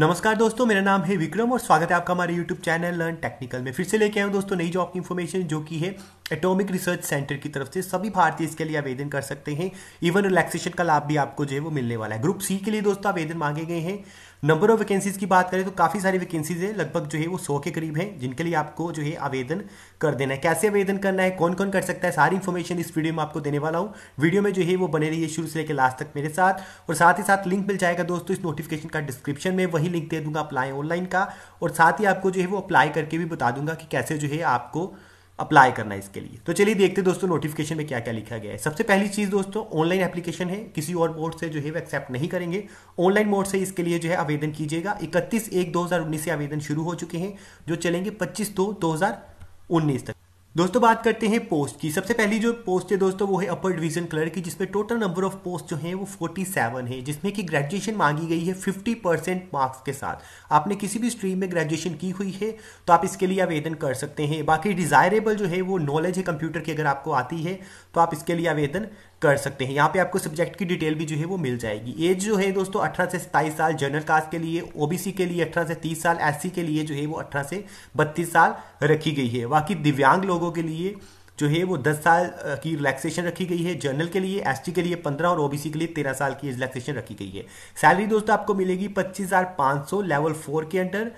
नमस्कार दोस्तों मेरा नाम है विक्रम और स्वागत है आपका हमारे YouTube चैनल लर्न टेक्निकल में फिर से लेके आए दोस्तों नई जॉब की इन्फॉर्मेशन जो कि है एटॉमिक रिसर्च सेंटर की तरफ से सभी भारतीय इसके लिए आवेदन कर सकते हैं इवन रिलैक्सेशन का लाभ भी आपको जो है वो मिलने वाला है ग्रुप सी के लिए दोस्तों आवेदन मांगे गए हैं नंबर ऑफ वैकेंसीज की बात करें तो काफ़ी सारी वैकेंसीज है लगभग जो है वो सौ के करीब है जिनके लिए आपको जो है आवेदन कर देना है कैसे आवेदन करना है कौन कौन कर सकता है सारी इन्फॉर्मेशन इस वीडियो में आपको देने वाला हूँ वीडियो में जो है वो बने है शुरू से लेकर लास्ट तक मेरे साथ और साथ ही साथ लिंक मिल जाएगा दोस्तों इस नोटिफिकेशन का डिस्क्रिप्शन में वही लिंक दे दूंगा अप्लाई ऑनलाइन का और साथ ही आपको जो है वो अप्लाई करके भी बता दूंगा कि कैसे जो है आपको अप्लाई करना है इसके लिए तो चलिए देखते हैं दोस्तों नोटिफिकेशन में क्या क्या लिखा गया है सबसे पहली चीज़ दोस्तों ऑनलाइन एप्लीकेशन है किसी और मोड से जो है वो एक्सेप्ट नहीं करेंगे ऑनलाइन मोड से इसके लिए जो है आवेदन कीजिएगा इकतीस एक दो से आवेदन शुरू हो चुके हैं जो चलेंगे पच्चीस दो दो तक दोस्तों बात करते हैं पोस्ट की सबसे पहली जो पोस्ट है दोस्तों वो है अपर डिवीजन क्लर्क की जिसमें टोटल नंबर ऑफ पोस्ट जो है वो 47 है जिसमें कि ग्रेजुएशन मांगी गई है 50 परसेंट मार्क्स के साथ आपने किसी भी स्ट्रीम में ग्रेजुएशन की हुई है तो आप इसके लिए आवेदन कर सकते हैं बाकी डिज़ायरेबल जो है वो नॉलेज है कंप्यूटर की अगर आपको आती है तो आप इसके लिए आवेदन कर सकते हैं यहाँ पे आपको सब्जेक्ट की डिटेल भी जो है वो मिल जाएगी एज जो है दोस्तों अठारह से सताईस साल जनरल कास्ट के लिए ओबीसी के लिए अठारह से तीस साल एससी के लिए जो है वो अठारह से बत्तीस साल रखी गई है बाकी दिव्यांग लोगों के लिए जो है वो 10 साल की रिलैक्सेशन रखी गई है जनरल के लिए एस के लिए 15 और ओबीसी के लिए 13 साल की रिलैक्सेशन रखी गई है सैलरी दोस्तों आपको मिलेगी पच्चीस हज़ार सौ लेवल फोर के अंडर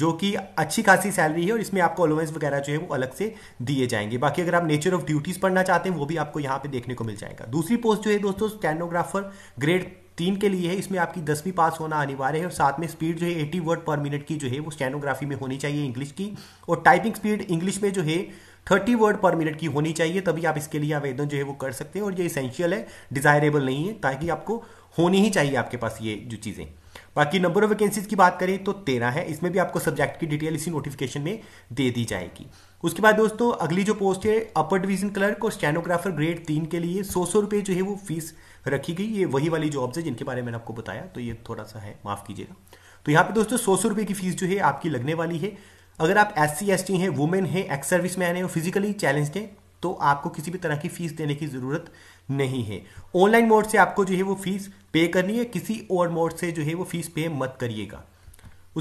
जो कि अच्छी खासी सैलरी है और इसमें आपको अलोवेंस वगैरह जो है वो अलग से दिए जाएंगे बाकी अगर आप नेचर ऑफ ड्यूटीज़ पढ़ना चाहते हैं वो भी आपको यहाँ पे देखने को मिल जाएगा दूसरी पोस्ट जो है दोस्तों स्टेनोग्राफर ग्रेड तीन के लिए है इसमें आपकी दसवीं पास होना अनिवार्य है और साथ में स्पीड जो है एटी वर्ड पर मिनट की जो है वो स्टेनोग्राफी में होनी चाहिए इंग्लिश की और टाइपिंग स्पीड इंग्लिश में जो है थर्टी वर्ड पर मिनट की होनी चाहिए तभी आप इसके लिए आवेदन जो है वो कर सकते हैं और ये इसेंशियल है डिज़ायरेबल नहीं है ताकि आपको होनी ही चाहिए आपके पास ये जो चीज़ें बाकी नंबर ऑफ वैकेंसीज की बात करें तो तेरह है इसमें भी आपको सब्जेक्ट की डिटेल इसी नोटिफिकेशन में दे दी जाएगी उसके बाद दोस्तों अगली जो पोस्ट है अपर डिवीजन क्लर्क और स्टेनोग्राफर ग्रेड तीन के लिए सौ सौ रुपये जो है वो फीस रखी गई ये वही वाली जॉब्स है जिनके बारे में आपको बताया तो ये थोड़ा सा है माफ़ कीजिएगा तो यहाँ पे दोस्तों सौ सौ रुपए की फीस जो है आपकी लगने वाली है अगर आप एस सी एस टी हैं वुमेन हैं एक्स सर्विस मैन है फिजिकली चैलेंज हैं तो आपको किसी भी तरह की फीस देने की ज़रूरत नहीं है ऑनलाइन मोड से आपको जो है वो फीस पे करनी है किसी और मोड से जो है वो फीस पे मत करिएगा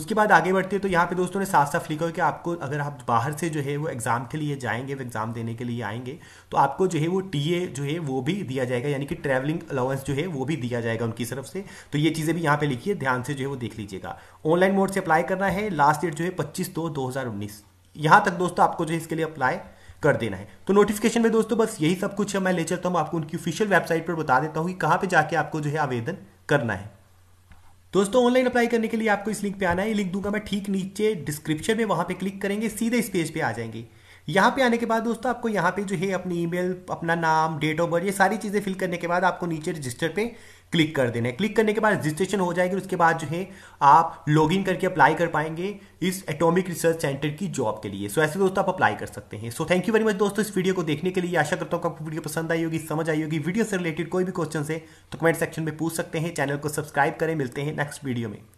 उसके बाद आगे बढ़ते हैं तो यहाँ पे दोस्तों ने साफ साफ लिखा है कि आपको अगर आप बाहर से जो है वो एग्ज़ाम के लिए जाएंगे एग्ज़ाम देने के लिए आएंगे तो आपको जो है वो टीए जो है वो भी दिया जाएगा यानी कि ट्रैवलिंग अलाउंस जो है वो भी दिया जाएगा उनकी तरफ से तो ये चीज़ें भी यहाँ पे लिखिए ध्यान से जो है वो देख लीजिएगा ऑनलाइन मोड से अप्लाई करना है लास्ट डेट जो है पच्चीस दो दो यहाँ तक दोस्तों आपको जो है इसके लिए अप्लाई कर देना है तो नोटिफिकेशन में दोस्तों बस यही सब कुछ है मैं ले चलता हूं आपको उनकी ऑफिशियल वेबसाइट पर बता देता हूं कि कहां पर जाके आपको जो है आवेदन करना है दोस्तों ऑनलाइन अप्लाई करने के लिए आपको इस लिंक पे आना है ये लिंक दूंगा मैं ठीक नीचे डिस्क्रिप्शन में वहां पे क्लिक करेंगे सीधे इस पेज पे आ जाएंगे यहाँ पे आने के बाद दोस्तों आपको यहाँ पे जो है अपनी ईमेल अपना नाम डेट ऑफ बर्थ ये सारी चीज़ें फिल करने के बाद आपको नीचे रजिस्टर पे क्लिक कर देना है क्लिक करने के बाद रजिस्ट्रेशन हो जाएगी उसके बाद जो है आप लॉगिन करके अप्लाई कर पाएंगे इस एटॉमिक रिसर्च सेंटर की जॉब के लिए सो ऐसे दोस्तों आप अप्लाई कर सकते हैं so thank you very much दोस्तों इस वीडियो को देखने के लिए आशा करता हूँ आपको वीडियो पसंद आई होगी समझ आई होगी वीडियो से रिलेटेड कोई भी क्वेश्चन है तो कमेंट सेक्शन में पूछ सकते हैं चैनल को सब्सक्राइब करें मिलते हैं नेक्स्ट वीडियो में